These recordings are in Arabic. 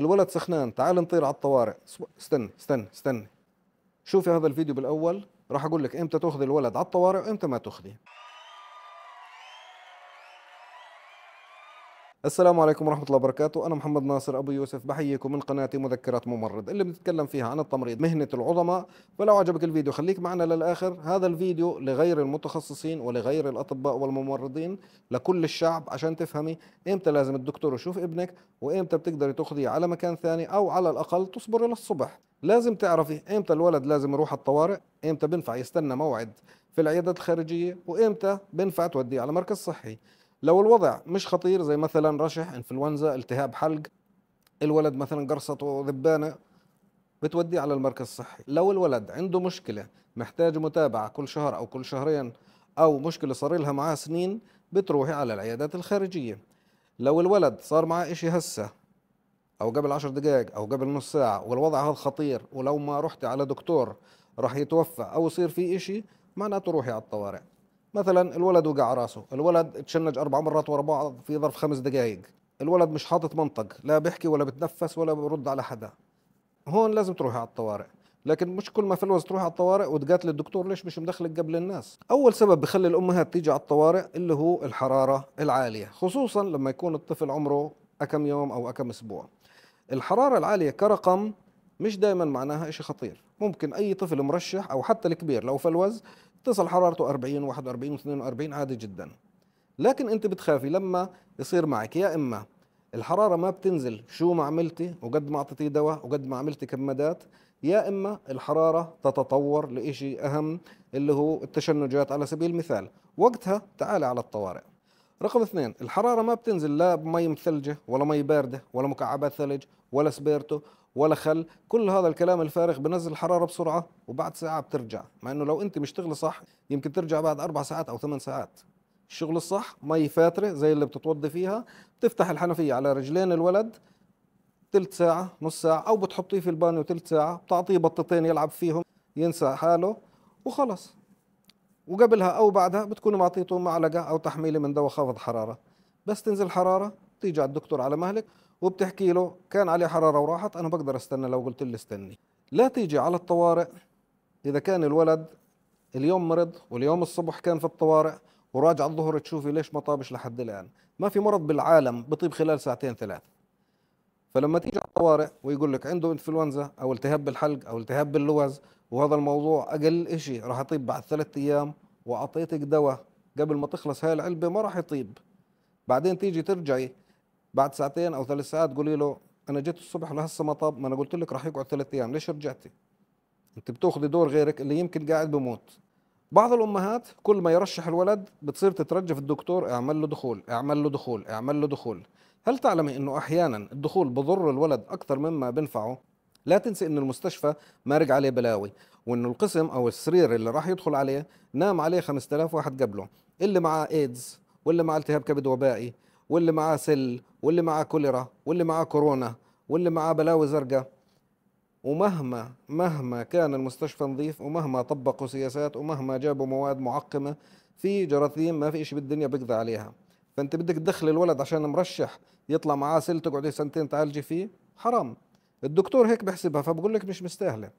الولد سخنان تعال نطير على الطوارئ استنى استنى استنى شوفي هذا الفيديو بالاول راح اقول لك امتى تاخذي الولد على الطوارئ وامتى ما تاخذيه السلام عليكم ورحمة الله وبركاته أنا محمد ناصر أبو يوسف بحييكم من قناتي مذكرات ممرض اللي بنتكلم فيها عن التمريض مهنة العظماء ولو عجبك الفيديو خليك معنا للآخر هذا الفيديو لغير المتخصصين ولغير الأطباء والممرضين لكل الشعب عشان تفهمي إمتى لازم الدكتور يشوف ابنك وإمتى بتقدري تاخذيه على مكان ثاني أو على الأقل تصبري للصبح لازم تعرفي إمتى الولد لازم يروح الطوارئ إمتى بنفع يستنى موعد في العيادات الخارجية وإمتى بنفع توديه على مركز صحي لو الوضع مش خطير زي مثلا رشح انفلونزا التهاب حلق الولد مثلا قرصته ذبانه بتوديه على المركز الصحي لو الولد عنده مشكله محتاج متابعه كل شهر او كل شهرين او مشكله صار لها معاه سنين بتروحي على العيادات الخارجيه لو الولد صار معاه إشي هسه او قبل عشر دقائق او قبل نص ساعه والوضع هذا خطير ولو ما رحتي على دكتور راح يتوفى او يصير في إشي معناته روحي على الطوارئ مثلا الولد وقع راسه الولد تشنج اربع مرات ورا بعض في ظرف خمس دقائق الولد مش حاطط منطق لا بيحكي ولا بتنفس ولا برد على حدا هون لازم تروحي على الطوارئ لكن مش كل ما فلوس تروح على الطوارئ وتقاتل الدكتور ليش مش مدخلك قبل الناس اول سبب بخلي الامهات تيجي على الطوارئ اللي هو الحراره العاليه خصوصا لما يكون الطفل عمره أكم يوم أو أكم أسبوع الحرارة العالية كرقم مش دائما معناها إشي خطير ممكن أي طفل مرشح أو حتى الكبير لو فلوز تصل حرارته 40 41 و42 عادي جدا لكن انت بتخافي لما يصير معك يا اما الحراره ما بتنزل شو ما عملتي وقد ما اعطيتيه دواء وقد ما عملتي كمادات يا اما الحراره تتطور لإشي اهم اللي هو التشنجات على سبيل المثال وقتها تعالي على الطوارئ رقم اثنين الحرارة ما بتنزل لا بمي مثلجة ولا مي باردة ولا مكعبات ثلج ولا سبيرتو ولا خل كل هذا الكلام الفارغ بنزل الحراره بسرعه وبعد ساعه بترجع مع انه لو انت مش تغلي صح يمكن ترجع بعد اربع ساعات او ثمان ساعات الشغل الصح مي فاتره زي اللي بتتوضي فيها بتفتح الحنفيه على رجلين الولد ثلث ساعة نص ساعة أو بتحطيه في البانيو ثلث ساعة بتعطيه بطتين يلعب فيهم ينسى حاله وخلص وقبلها أو بعدها بتكون معطيته معلقة أو تحميلة من دواء خافض حرارة بس تنزل حرارة بتيجي على الدكتور على مهلك وبتحكي له كان عليه حراره وراحت انا بقدر استنى لو قلت لي استني لا تيجي على الطوارئ اذا كان الولد اليوم مرض واليوم الصبح كان في الطوارئ وراجع الظهر تشوفي ليش ما طابش لحد الان ما في مرض بالعالم بطيب خلال ساعتين ثلاث فلما تيجي على الطوارئ ويقول لك عنده انفلونزا او التهاب بالحلق او التهاب باللوز وهذا الموضوع اقل شيء راح يطيب بعد ثلاث ايام واعطيتك دواء قبل ما تخلص هاي العلبه ما راح يطيب بعدين تيجي ترجعي بعد ساعتين او ثلاث ساعات قولي له انا جيت الصبح لهسه ما طاب ما انا قلت لك راح يقعد ثلاث ايام ليش رجعتي انت بتاخذي دور غيرك اللي يمكن قاعد بموت بعض الامهات كل ما يرشح الولد بتصير تترجف الدكتور اعمل له دخول اعمل له دخول اعمل له دخول هل تعلمي انه احيانا الدخول بضر الولد اكثر مما بنفعه لا تنسي انه المستشفى مارق عليه بلاوي وانه القسم او السرير اللي راح يدخل عليه نام عليه 5000 واحد قبله اللي معاه ايدز واللي معاه التهاب كبد وبائي واللي معاه سل واللي معاه كوليرا واللي معاه كورونا واللي معاه بلاوي زرقاء ومهما مهما كان المستشفى نظيف ومهما طبقوا سياسات ومهما جابوا مواد معقمة في جراثيم ما في إشي بالدنيا بيقضي عليها فأنت بدك تدخل الولد عشان مرشح يطلع معاه سل تقعدي سنتين تعالجي فيه حرام الدكتور هيك بحسبها فبقول لك مش مستاهلة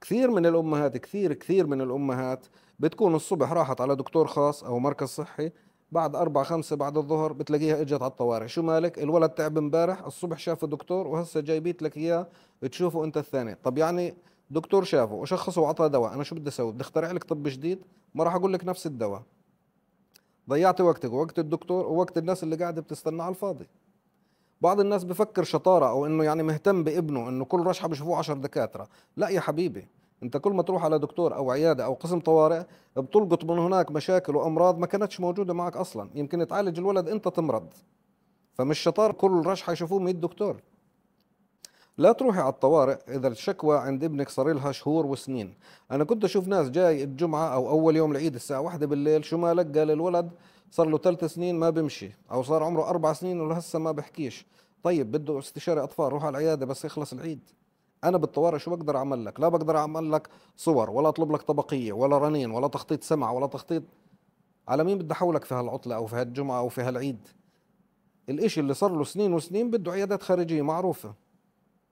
كثير من الأمهات كثير كثير من الأمهات بتكون الصبح راحت على دكتور خاص أو مركز صحي بعد أربعة خمسة بعد الظهر بتلاقيها اجت على الطوارئ شو مالك الولد تعب امبارح الصبح شافه دكتور وهسه بيت لك اياه تشوفه انت الثاني طب يعني دكتور شافه وشخصه وعطاه دواء انا شو بدي اسوي بدي اخترع لك طب جديد ما راح اقول لك نفس الدواء ضيعت وقتك ووقت الدكتور ووقت الناس اللي قاعده بتستنى على الفاضي بعض الناس بفكر شطاره او انه يعني مهتم بابنه انه كل رشحه بشوفوه 10 دكاتره لا يا حبيبي انت كل ما تروح على دكتور او عياده او قسم طوارئ بتلقط من هناك مشاكل وامراض ما كانتش موجوده معك اصلا يمكن تعالج الولد انت تمرض فمش شطار كل رشحه يشوفوه من الدكتور لا تروحي على الطوارئ اذا الشكوى عند ابنك صار لها شهور وسنين انا كنت اشوف ناس جاي الجمعه او اول يوم العيد الساعه واحدة بالليل شو مالك قال الولد صار له ثلاث سنين ما بمشي او صار عمره اربع سنين ولهسه ما بحكيش طيب بده استشاري اطفال روح على العياده بس يخلص العيد انا بالطوارئ شو بقدر اعمل لك لا بقدر اعمل لك صور ولا اطلب لك طبقيه ولا رنين ولا تخطيط سمع ولا تخطيط على مين بدي احولك في هالعطله او في هالجمعه او في هالعيد الإشي اللي صار له سنين وسنين بده عيادات خارجيه معروفه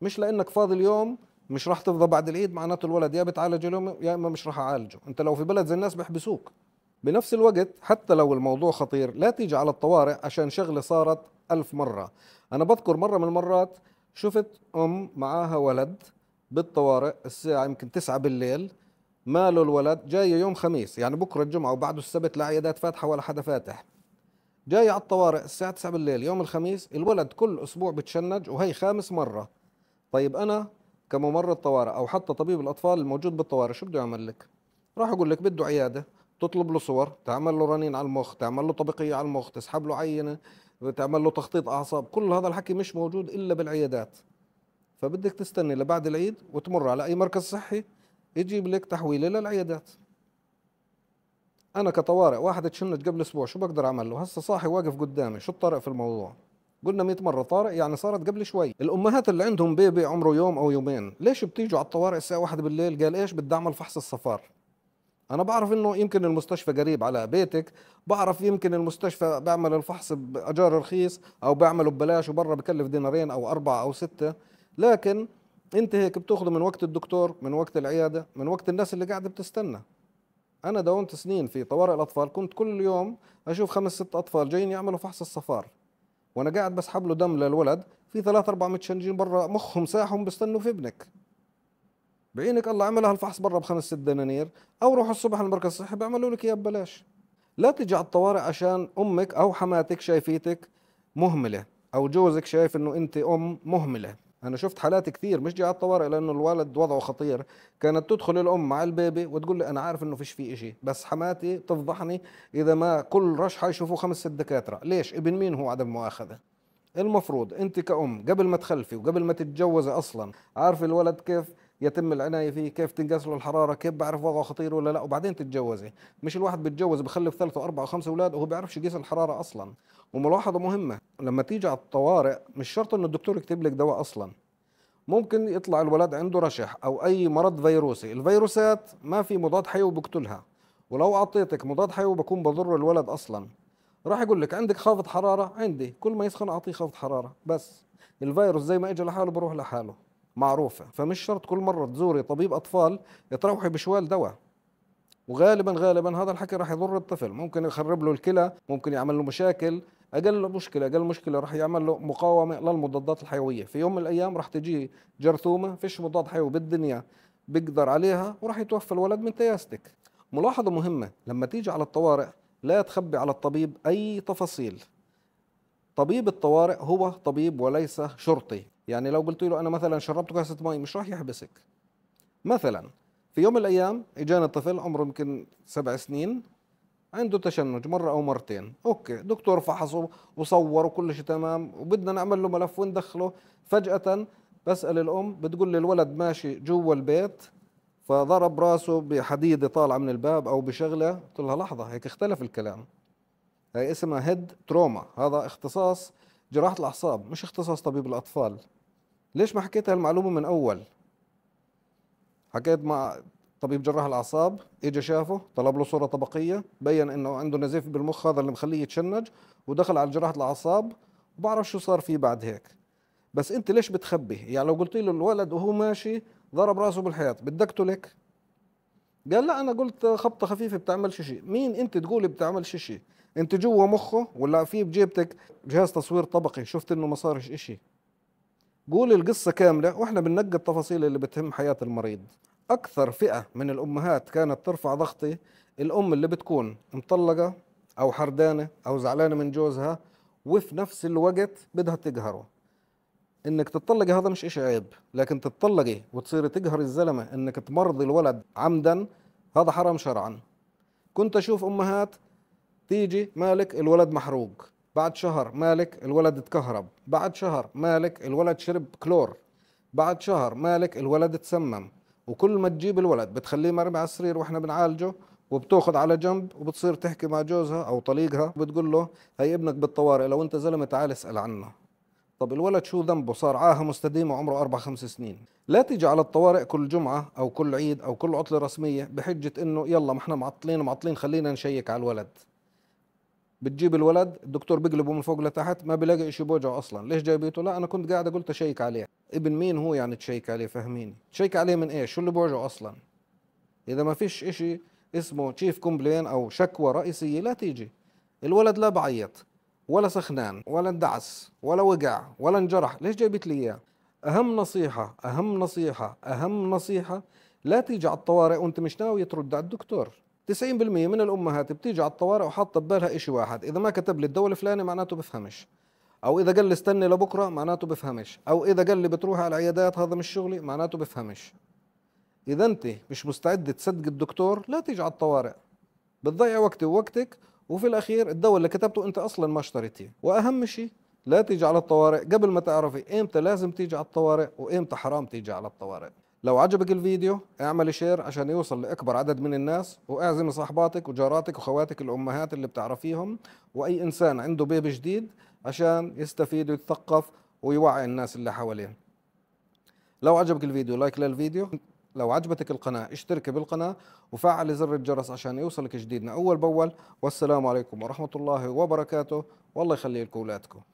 مش لانك فاضي اليوم مش راح تفضى بعد العيد معناته الولد يا بتعالج اليوم يا اما مش راح اعالجه انت لو في بلد زي الناس بيحبسوك بنفس الوقت حتى لو الموضوع خطير لا تيجي على الطوارئ عشان شغله صارت ألف مرة أنا بذكر مرة من المرات شفت ام معاها ولد بالطوارئ الساعه يمكن تسعة بالليل ماله الولد جاي يوم خميس يعني بكره الجمعه وبعده السبت لا عيادات فاتحه ولا حدا فاتح جاي على الطوارئ الساعه تسعة بالليل يوم الخميس الولد كل اسبوع بتشنج وهي خامس مره طيب انا كممرض طوارئ او حتى طبيب الاطفال الموجود بالطوارئ شو بده يعمل لك راح اقول لك بده عياده تطلب له صور تعمل له رنين على المخ تعمل له طبقيه على المخ تسحب له عينه تعمل له تخطيط اعصاب كل هذا الحكي مش موجود الا بالعيادات فبدك تستني لبعد العيد وتمر على اي مركز صحي يجيب لك تحويله للعيادات انا كطوارئ واحد تشنج قبل اسبوع شو بقدر اعمل له هسه صاحي واقف قدامي شو الطارئ في الموضوع قلنا 100 مره طارئ يعني صارت قبل شوي الامهات اللي عندهم بيبي عمره يوم او يومين ليش بتيجوا على الطوارئ الساعه 1 بالليل قال ايش بدي اعمل فحص الصفار انا بعرف انه يمكن المستشفى قريب على بيتك بعرف يمكن المستشفى بعمل الفحص باجار رخيص او بعمله ببلاش وبرا بكلف دينارين او اربعه او سته لكن انت هيك بتاخذه من وقت الدكتور من وقت العياده من وقت الناس اللي قاعده بتستنى انا داومت سنين في طوارئ الاطفال كنت كل يوم اشوف خمس ست اطفال جايين يعملوا فحص الصفار وانا قاعد بسحب له دم للولد في ثلاث اربع متشنجين برا مخهم ساحهم بيستنوا في ابنك بعينك الله عمل هالفحص برا بخمس ست دنانير او روح الصبح المركز الصحي بيعملوا لك اياه ببلاش لا تجي على الطوارئ عشان امك او حماتك شايفيتك مهمله او جوزك شايف انه انت ام مهمله انا شفت حالات كثير مش جاي على الطوارئ لانه الوالد وضعه خطير كانت تدخل الام مع البيبي وتقول لي انا عارف انه فيش في إشي بس حماتي تفضحني اذا ما كل رشحه يشوفوا خمس ست دكاتره ليش ابن مين هو عدم مؤاخذه المفروض انت كأم قبل ما تخلفي وقبل ما تتجوزي اصلا عارف الولد كيف يتم العنايه فيه كيف تنقص له الحراره كيف بعرف وضعه خطير ولا لا وبعدين تتجوزي مش الواحد بيتجوز بخلف ثلاثة واربع خمسة اولاد وهو بيعرفش يقيس الحراره اصلا وملاحظه مهمه لما تيجي على الطوارئ مش شرط انه الدكتور يكتب لك دواء اصلا ممكن يطلع الولد عنده رشح او اي مرض فيروسي الفيروسات ما في مضاد حيوي بقتلها ولو اعطيتك مضاد حيوي بكون بضر الولد اصلا راح يقول لك عندك خافض حراره عندي كل ما يسخن اعطيه خافض حراره بس الفيروس زي ما اجى لحاله بروح لحاله معروفة فمش شرط كل مرة تزوري طبيب أطفال تروحي بشوال دواء وغالبا غالبا هذا الحكي راح يضر الطفل ممكن يخرب له الكلى ممكن يعمل له مشاكل اقل مشكله اقل مشكله راح يعمل له مقاومه للمضادات الحيويه في يوم من الايام راح تجي جرثومه فيش مضاد حيوي بالدنيا بيقدر عليها وراح يتوفى الولد من تياستك ملاحظه مهمه لما تيجي على الطوارئ لا تخبي على الطبيب اي تفاصيل طبيب الطوارئ هو طبيب وليس شرطي يعني لو قلت له انا مثلا شربت كاسه مي مش راح يحبسك مثلا في يوم من الايام اجانا طفل عمره يمكن سبع سنين عنده تشنج مرة أو مرتين أوكي دكتور فحصه وصور وكل شيء تمام وبدنا نعمل له ملف وندخله فجأة بسأل الأم بتقول لي الولد ماشي جوا البيت فضرب راسه بحديدة طالعة من الباب أو بشغلة قلت لها لحظة هيك اختلف الكلام هي اسمها هيد تروما هذا اختصاص جراحة الأعصاب مش اختصاص طبيب الأطفال ليش ما حكيت هالمعلومة من أول حكيت مع طبيب جراح الأعصاب إجا شافه طلب له صورة طبقية بين إنه عنده نزيف بالمخ هذا اللي مخليه يتشنج ودخل على جراحة الأعصاب وبعرف شو صار فيه بعد هيك بس أنت ليش بتخبي يعني لو قلت له الولد وهو ماشي ضرب راسه بالحيط بدك تقتلك قال لا انا قلت خبطه خفيفه بتعمل شيء مين انت تقولي بتعمل شيء انت جوا مخه ولا في بجيبتك جهاز تصوير طبقي شفت انه ما صار إشي قول القصة كاملة وإحنا بننقي التفاصيل اللي بتهم حياة المريض أكثر فئة من الأمهات كانت ترفع ضغطي الأم اللي بتكون مطلقة أو حردانة أو زعلانة من جوزها وفي نفس الوقت بدها تقهره انك تتطلقي هذا مش اشي عيب لكن تتطلقي وتصيري تقهري الزلمه انك تمرضي الولد عمدا هذا حرام شرعا كنت اشوف امهات تيجي مالك الولد محروق بعد شهر مالك الولد اتكهرب بعد شهر مالك الولد شرب كلور بعد شهر مالك الولد تسمم وكل ما تجيب الولد بتخليه مرمي على السرير واحنا بنعالجه وبتاخد على جنب وبتصير تحكي مع جوزها او طليقها وبتقول له هي ابنك بالطوارئ لو انت زلمه تعال اسال عنه طب الولد شو ذنبه صار عاهه مستديم وعمره أربع خمس سنين لا تيجي على الطوارئ كل جمعة أو كل عيد أو كل عطلة رسمية بحجة إنه يلا ما احنا معطلين معطلين خلينا نشيك على الولد بتجيب الولد الدكتور بيقلبه من فوق لتحت ما بيلاقي شيء بوجعه اصلا ليش جايبيته لا انا كنت قاعد قلت اشيك عليه ابن مين هو يعني تشيك عليه فهميني تشيك عليه من ايش شو اللي بوجعه اصلا اذا ما فيش شيء اسمه تشيف كومبلين او شكوى رئيسيه لا تيجي الولد لا بعيط ولا سخنان ولا اندعس ولا وقع ولا انجرح ليش جايبت لي اياه اهم نصيحه اهم نصيحه اهم نصيحه لا تيجي على الطوارئ وانت مش ناوي ترد على الدكتور 90% من الامهات بتيجي على الطوارئ وحاطه ببالها شيء واحد اذا ما كتب لي الدواء الفلاني معناته بفهمش او اذا قال لي استني لبكره معناته بفهمش او اذا قال لي بتروح على العيادات هذا مش شغلي معناته بفهمش اذا انت مش مستعد تصدق الدكتور لا تيجي على الطوارئ بتضيع وقتي ووقتك وفي الاخير الدواء اللي كتبته انت اصلا ما اشتريتيه واهم شيء لا تيجي على الطوارئ قبل ما تعرفي امتى لازم تيجي على الطوارئ وامتى حرام تيجي على الطوارئ لو عجبك الفيديو اعمل شير عشان يوصل لأكبر عدد من الناس واعزم صاحباتك وجاراتك وخواتك الأمهات اللي بتعرفيهم وأي إنسان عنده بيبي جديد عشان يستفيد ويتثقف ويوعي الناس اللي حواليه لو عجبك الفيديو لايك للفيديو لو عجبتك القناة اشتركي بالقناة وفعل زر الجرس عشان يوصلك جديدنا أول بأول والسلام عليكم ورحمة الله وبركاته والله يخلي لكم